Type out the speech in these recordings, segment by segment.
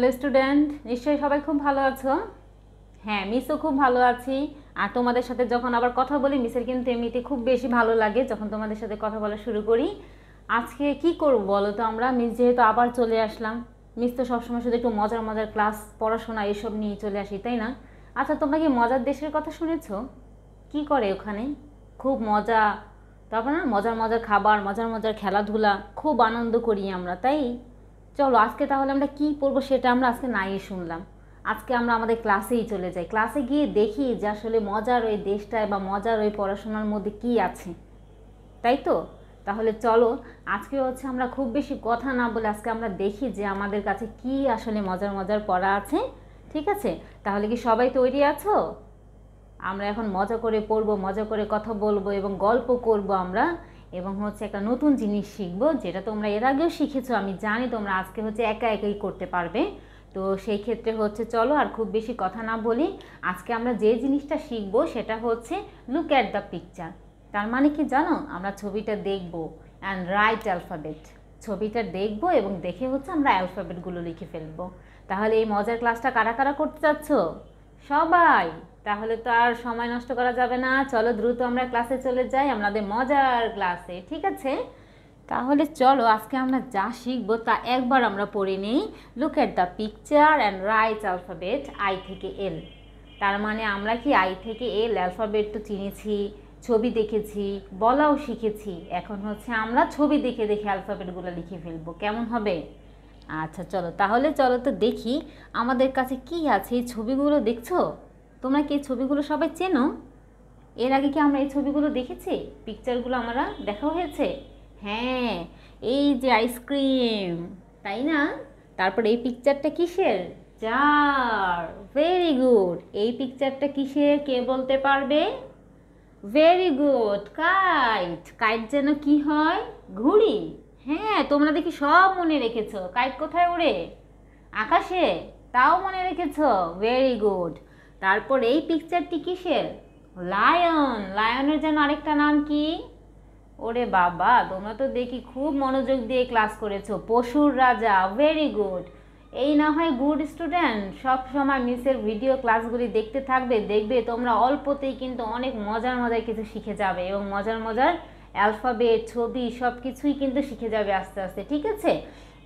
Hello student নিশ্চয়ই সবাই খুব ভালো আছো হ্যাঁ মিসও খুব ভালো আছি আর তোমাদের সাথে যখন আবার কথা বলি মিসের কিন্তু এমনিতে খুব বেশি ভালো লাগে যখন তোমাদের সাথে কথা বলা শুরু করি আজকে কি করব বলো তো আমরা মিস যেহেতু আবার চলে আসলাম মিস তো সবসময় শুধু একটু মজার মজার ক্লাস পড়াশোনা এসব নিয়ে চলে আসি তাই না আচ্ছা তোমরা কি মজার দেশের কথা শুনেছো কি করে ওখানে খুব মজা তারপর না মজার মজার খাবার মজার মজার খেলাধুলা খুব আনন্দ করি আমরা তাই চলো আজকে তাহলে আমরা কি পড়বো সেটা আমরা আজকে নাই শুনলাম আজকে আমরা আমাদের ক্লাসেই চলে যাই ক্লাসে গিয়ে দেখি যে আসলে মজার ওই দেশটায় বা মজার ওই পড়াশোনার মধ্যে কি আছে তাই তো তাহলে চলো আজকে হচ্ছে আমরা খুব বেশি কথা না বলে আজকে আমরা দেখি যে আমাদের কাছে কি আসলে মজার মজার পড়া আছে ঠিক আছে তাহলে কি সবাই তৈরি আছো আমরা এখন মজা করে পড়বো মজা করে কথা বলবো এবং গল্প করব আমরা এবং হচ্ছে একটা নতুন জিনিস শিখব যেটা তোমরা এর আগেও শিখেছো আমি জানি তোমরা আজকে হচ্ছে একা একাই করতে পারবে তো সেই ক্ষেত্রে হচ্ছে চলো আর খুব বেশি কথা না বলি আজকে আমরা যে জিনিসটা শিখব সেটা হচ্ছে লুক অ্যাট দ্য পিকচার তার মানে কি জানো আমরা ছবিটা দেখব অ্যান্ড রাইট অ্যালফাবেট ছবিটা দেখব এবং দেখে হচ্ছে আমরা অ্যালফাবেটগুলো লিখে ফেলবো তাহলে এই মজার ক্লাসটা কারা কারা করতে চাচ্ছ সবাই তাহলে তো আর সময় নষ্ট করা যাবে না চলো দ্রুত আমরা ক্লাসে চলে যাই আমাদের মজার ক্লাসে ঠিক আছে তাহলে চলো আজকে আমরা যা শিখবো তা একবার আমরা পড়ে নিই look at the picture and write alphabet I থেকে এল তার মানে আমরা কি আই থেকে এল অ্যালফাবেট তো চিনেছি ছবি দেখেছি বলাও শিখেছি এখন হচ্ছে আমরা ছবি দেখে দেখে অ্যালফাবেটগুলো লিখে ফেলবো কেমন হবে আচ্ছা চলো তাহলে চলো তো দেখি আমাদের কাছে কি আছে এই ছবিগুলো দেখছো তোমরা কি এই ছবিগুলো সবাই চেনো এর আগে কি আমরা এই ছবিগুলো দেখেছি পিকচারগুলো আমরা দেখা হয়েছে হ্যাঁ এই যে আইসক্রিম তাই না তারপর এই পিকচারটা কিসের যার ভেরি গুড এই পিকচারটা কিসের কে বলতে পারবে ভেরি গুড কাইট কাইট যেন কি হয় ঘুড়ি হ্যাঁ তোমরা দেখি সব মনে রেখেছো কাইট কোথায় উড়ে আকাশে তাও মনে রেখেছো ভেরি গুড তারপর এই পিকচারটি কিসের লায়ন লায়নের যেন আরেকটা নাম কি ওরে বাবা তোমরা তো দেখি খুব মনোযোগ দিয়ে ক্লাস করেছো পশুর রাজা ভেরি গুড এই না হয় গুড স্টুডেন্ট সব সময় মিসের ভিডিও ক্লাসগুলি দেখতে থাকবে দেখবে তোমরা অল্পতেই কিন্তু অনেক মজার মজার কিছু শিখে যাবে এবং মজার মজার অ্যালফাবেট ছবি সব কিছুই কিন্তু শিখে যাবে আস্তে আস্তে ঠিক আছে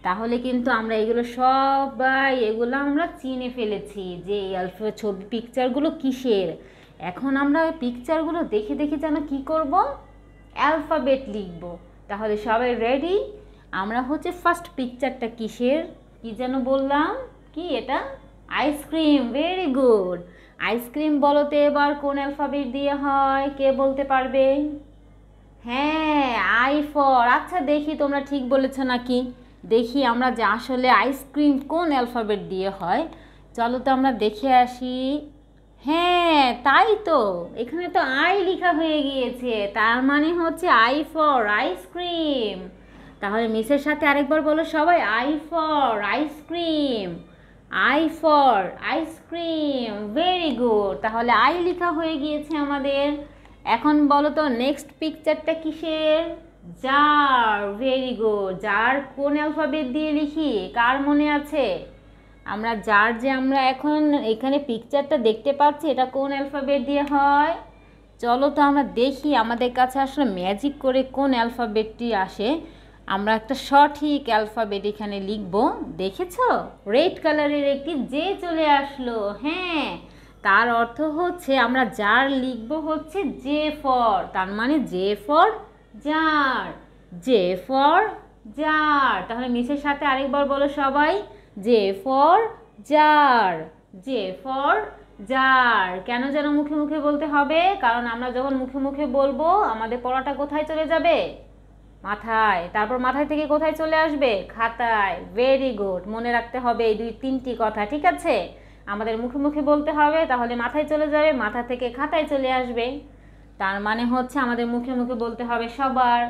তাহলে কিন্তু আমরা এগুলো সবাই এগুলো আমরা চিনে ফেলেছি যে এই আলফা ছবি পিকচারগুলো কিসের এখন আমরা ওই পিকচারগুলো দেখে দেখে যেন কি করব অ্যালফাবেট লিখব তাহলে সবাই রেডি আমরা হচ্ছে ফার্স্ট পিকচারটা কিসের কি যেন বললাম কি এটা আইসক্রিম ভেরি গুড আইসক্রিম বলতে এবার কোন অ্যালফাবেট দিয়ে হয় কে বলতে পারবে হ্যাঁ আই ফর আচ্ছা দেখি তোমরা ঠিক বলেছ নাকি দেখি আমরা যে আসলে আইসক্রিম কোন অ্যালফাবেট দিয়ে হয় চলো তো আমরা দেখে আসি হ্যাঁ তাই তো এখানে তো আই লেখা হয়ে গিয়েছে তার মানে হচ্ছে আই ফর আইসক্রিম তাহলে মিসের সাথে আরেকবার বলো সবাই I for ice cream I for ice cream very good তাহলে আই লেখা হয়ে গিয়েছে আমাদের এখন বলো তো নেক্সট পিকচারটা কিসের জার ভেরি গুড জার কোন অ্যালফাবেট দিয়ে লিখি কার মনে আছে আমরা যার যে আমরা এখন এখানে পিকচারটা দেখতে পাচ্ছি এটা কোন অ্যালফাবেট দিয়ে হয় চলো তো আমরা দেখি আমাদের কাছে আসলে ম্যাজিক করে কোন অ্যালফাবেটটি আসে আমরা একটা সঠিক অ্যালফাবেট এখানে লিখব দেখেছ রেড কালারের একটি যে চলে আসলো হ্যাঁ তার অর্থ হচ্ছে আমরা যার লিখব হচ্ছে জে ফর তার মানে J for jar J for jar তাহলে মিসের সাথে আরেকবার বলো সবাই J for jar J for jar কেন যেন মুখে মুখে বলতে হবে কারণ আমরা যখন মুখে মুখে বলবো আমাদের পড়াটা কোথায় চলে যাবে মাথায় তারপর মাথায় থেকে কোথায় চলে আসবে খাতায় ভেরি গুড মনে রাখতে হবে এই দুই তিনটি কথা ঠিক আছে আমাদের মুখে মুখে বলতে হবে তাহলে মাথায় চলে যাবে মাথা থেকে খাতায় চলে আসবে তার মানে হচ্ছে আমাদের মুখে মুখে বলতে হবে সবার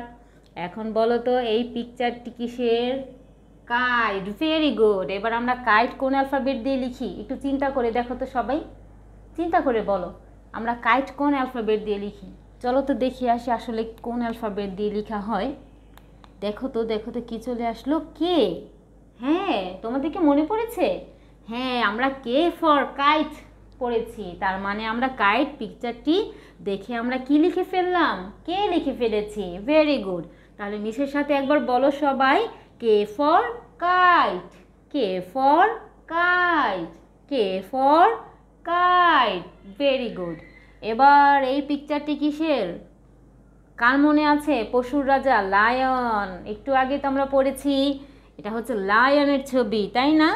এখন বলো তো এই পিকচারটি কিসের কাইট ভেরি গুড এবার আমরা কাইট কোন অ্যালফাবেট দিয়ে লিখি একটু চিন্তা করে দেখো তো সবাই চিন্তা করে বলো আমরা কাইট কোন অ্যালফাবেট দিয়ে লিখি চলো তো দেখি আসি আসলে কোন অ্যালফাবেট দিয়ে লিখা হয় দেখো তো দেখো তো কী চলে আসলো কে হ্যাঁ তোমাদেরকে মনে পড়েছে হ্যাঁ আমরা কে ফর কাইট করেছি তার মানে আমরা কাইট পিকচারটি দেখে আমরা কি লিখে ফেললাম কে লিখে ফেলেছি ভেরি গুড তাহলে মিসের সাথে একবার বলো সবাই K for kite K for kite K for kite very good এবার এই পিকচারটি কিসের কার মনে আছে পশুর রাজা লায়ন একটু আগে তো আমরা পড়েছি এটা হচ্ছে লায়নের ছবি তাই না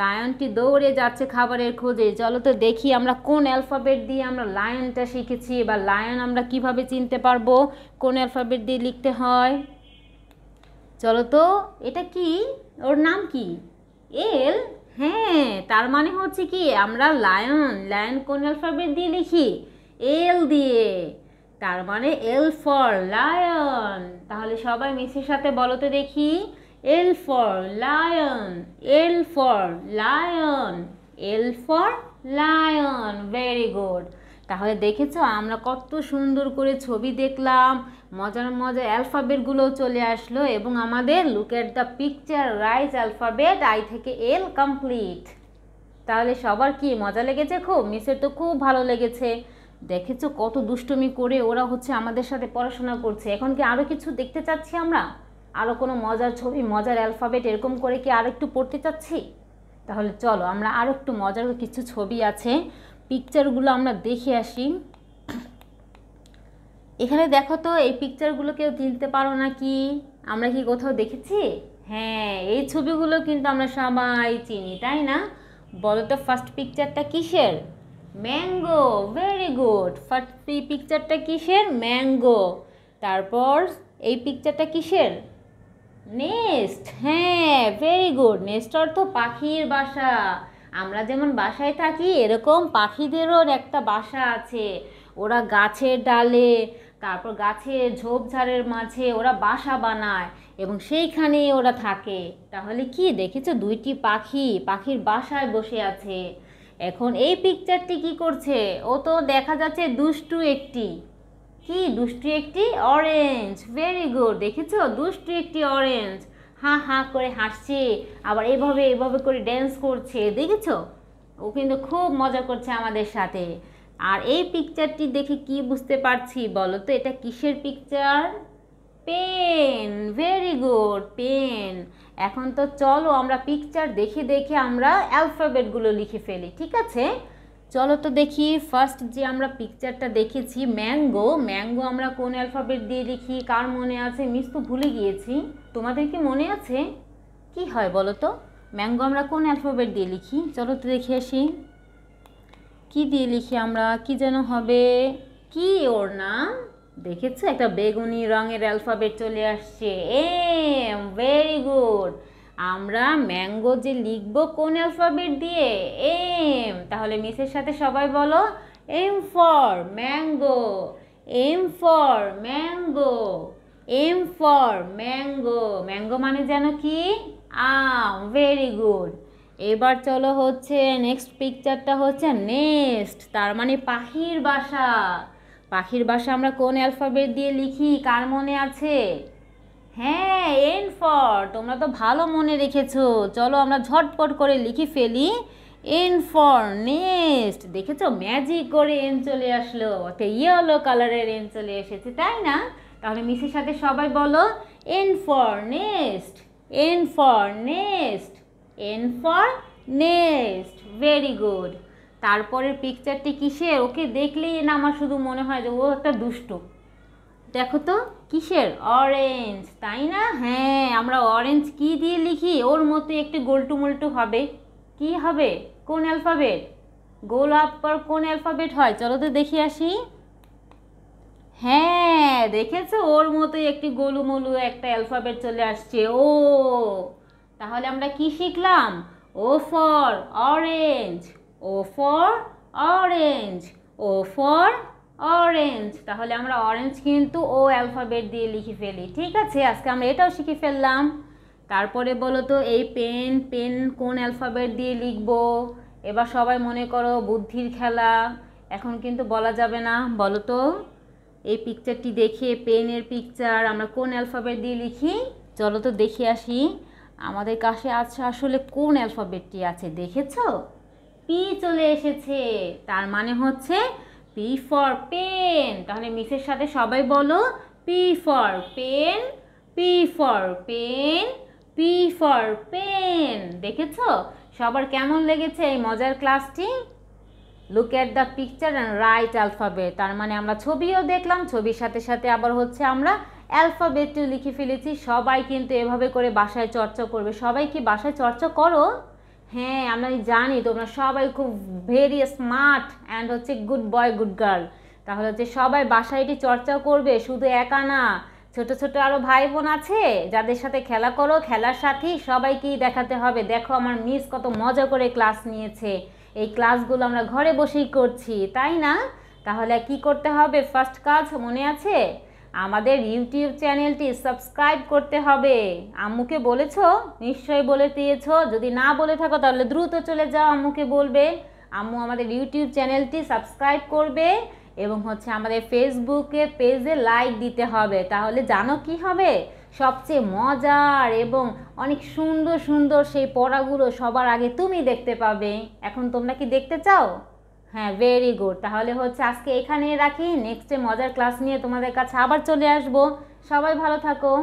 লায়নটি দৌড়ে যাচ্ছে খাবারের খোঁজে চলো তো দেখি আমরা কোন অ্যালফাবেট দিয়ে আমরা লায়নটা শিখেছি এবার লায়ন আমরা কিভাবে চিনতে পারবো কোন অ্যালফাবেট দিয়ে লিখতে হয় চলো তো এটা কি ওর নাম কি এল হ্যাঁ তার মানে হচ্ছে কি আমরা লায়ন লায়ন কোন অ্যালফাবেট দিয়ে লিখি এল দিয়ে তার মানে এল ফর লায়ন তাহলে সবাই মিসের সাথে বলো তো দেখি L for lion, L for lion, L for lion. Very good. তাহলে দেখেছ আমরা কত সুন্দর করে ছবি দেখলাম মজার মজার অ্যালফাবেটগুলো চলে আসলো এবং আমাদের look at the picture write alphabet I থেকে এল কমপ্লিট তাহলে সবার কি মজা লেগেছে খুব মিসের তো খুব ভালো লেগেছে দেখেছো কত দুষ্টমি করে ওরা হচ্ছে আমাদের সাথে পড়াশোনা করছে এখন কি আরও কিছু দেখতে চাচ্ছি আমরা আরও কোনো মজার ছবি মজার অ্যালফাবেট এরকম করে কি আর একটু পড়তে চাচ্ছি তাহলে চলো আমরা আরও একটু মজার কিছু ছবি আছে পিকচারগুলো আমরা দেখে আসি এখানে দেখো তো এই পিকচারগুলো কেউ চিনতে পারো না কি আমরা কি কোথাও দেখেছি হ্যাঁ এই ছবিগুলো কিন্তু আমরা সবাই চিনি তাই না বলো তো ফার্স্ট পিকচারটা কিসের ম্যাঙ্গো ভেরি গুড ফার্স্ট পিকচারটা কিসের ম্যাঙ্গো তারপর এই পিকচারটা কিসের নেস্ট হ্যাঁ ভেরি গুড নেস্ট অর্থ পাখির বাসা আমরা যেমন বাসায় থাকি এরকম পাখিদেরও একটা বাসা আছে ওরা গাছের ডালে তারপর গাছে ঝোপঝাড়ের মাঝে ওরা বাসা বানায় এবং সেইখানে ওরা থাকে তাহলে কি দেখেছো দুইটি পাখি পাখির বাসায় বসে আছে এখন এই পিকচারটি কি করছে ও তো দেখা যাচ্ছে দুষ্টু একটি কি দুষ্টু একটি অরেঞ্জ ভেরি গুড দেখেছ দুষ্টু একটি অরেঞ্জ হা হা করে হাসছে আবার এভাবে এভাবে করে ড্যান্স করছে দেখেছো ও কিন্তু খুব মজা করছে আমাদের সাথে আর এই পিকচারটি দেখে কি বুঝতে পারছি বলো তো এটা কিসের picture pen very good pen এখন তো চলো আমরা পিকচার দেখে দেখে আমরা অ্যালফাবেটগুলো লিখে ফেলি ঠিক আছে চলো তো দেখি ফার্স্ট যে আমরা পিকচারটা দেখেছি ম্যাঙ্গো ম্যাঙ্গো আমরা কোন অ্যালফাবেট দিয়ে লিখি কার মনে আছে মিস তো ভুলে গিয়েছি তোমাদের কি মনে আছে কি হয় বলো তো ম্যাঙ্গো আমরা কোন অ্যালফাবেট দিয়ে লিখি চলো তো দেখে আসি কী দিয়ে লিখি আমরা কি যেন হবে কি ওর নাম দেখেছো একটা বেগুনি রঙের অ্যালফাবেট চলে আসছে এম ভেরি গুড আমরা ম্যাঙ্গো যে লিখব কোন অ্যালফাবেট দিয়ে এম তাহলে মিসের সাথে সবাই বলো M for mango M for mango M for mango mango মানে যেন কি আম ভেরি গুড এবার চলো হচ্ছে নেক্সট পিকচারটা হচ্ছে নেস্ট তার মানে পাখির বাসা পাখির বাসা আমরা কোন অ্যালফাবেট দিয়ে লিখি কার মনে আছে হ্যাঁ এন ফর তোমরা তো ভালো মনে রেখেছো চলো আমরা ঝটপট করে লিখে ফেলি এন ফর দেখেছো ম্যাজিক করে এন চলে আসলো একটা ইয়েলো কালারের এন চলে এসেছে তাই না তাহলে মিসের সাথে সবাই বলো N for nest N for nest N for very good তারপরের পিকচারটি কিসের ওকে দেখলেই না আমার শুধু মনে হয় যে ও একটা দুষ্ট দেখো তো কিসের অরেঞ্জ তাই না হ্যাঁ আমরা অরেঞ্জ কি দিয়ে লিখি ওর মতো একটু গোলটুমুলটু হবে কি হবে কোন অ্যালফাবেট গোল আপার কোন অ্যালফাবেট হয় চলো তো দেখে আসি হ্যাঁ দেখেছো ওর মতো একটি গোলুমলু একটা অ্যালফাবেট চলে আসছে ও তাহলে আমরা কি শিখলাম O for orange O for orange O for orange তাহলে আমরা অরেঞ্জ কিন্তু ও অ্যালফাবেট দিয়ে লিখে ফেলি ঠিক আছে আজকে আমরা এটাও শিখে ফেললাম তারপরে বলো তো এই পেন পেন কোন অ্যালফাবেট দিয়ে লিখব এবার সবাই মনে করো বুদ্ধির খেলা এখন কিন্তু বলা যাবে না বলো তো এই পিকচারটি দেখে পেনের পিকচার আমরা কোন অ্যালফাবেট দিয়ে লিখি চলো তো দেখে আসি আমাদের কাছে আছে আসলে কোন অ্যালফাবেটটি আছে দেখেছ পি চলে এসেছে তার মানে হচ্ছে পি ফর পেন তাহলে মিসের সাথে সবাই বলো P for pen P for pen P for pen দেখেছো সবার কেমন লেগেছে এই মজার ক্লাসটি look at the picture and write alphabet তার মানে আমরা ছবিও দেখলাম ছবির সাথে সাথে আবার হচ্ছে আমরা অ্যালফাবেটটিও লিখে ফেলেছি সবাই কিন্তু এভাবে করে বাসায় চর্চা করবে সবাই কি বাসায় চর্চা করো হ্যাঁ আমি জানি তোমরা সবাই খুব ভেরি স্মার্ট অ্যান্ড হচ্ছে গুড বয় গুড গার্ল তাহলে হচ্ছে সবাই বাসায় এটি চর্চা করবে শুধু একা না ছোট ছোট আরও ভাই বোন আছে যাদের সাথে খেলা করো খেলার সাথী সবাইকেই দেখাতে হবে দেখো আমার মিস কত মজা করে ক্লাস নিয়েছে এই ক্লাসগুলো আমরা ঘরে বসেই করছি তাই না তাহলে কি করতে হবে ফার্স্ট কাজ মনে আছে আমাদের ইউটিউব চ্যানেলটি সাবস্ক্রাইব করতে হবে আম্মুকে বলেছ নিশ্চয়ই বলে দিয়েছ যদি না বলে থাকো তাহলে দ্রুত চলে যাও আম্মুকে বলবে আম্মু আমাদের ইউটিউব চ্যানেলটি সাবস্ক্রাইব করবে এবং হচ্ছে আমাদের ফেসবুকে পেজে লাইক দিতে হবে তাহলে জানো কি হবে সবচেয়ে মজার এবং অনেক সুন্দর সুন্দর সেই পড়াগুলো সবার আগে তুমি দেখতে পাবে এখন তোমরা কি দেখতে চাও হ্যাঁ ভেরি গুড তাহলে হচ্ছে আজকে এখানে রাখি নেক্সটে মজার ক্লাস নিয়ে তোমাদের কাছে আবার চলে আসবো সবাই ভালো থাকো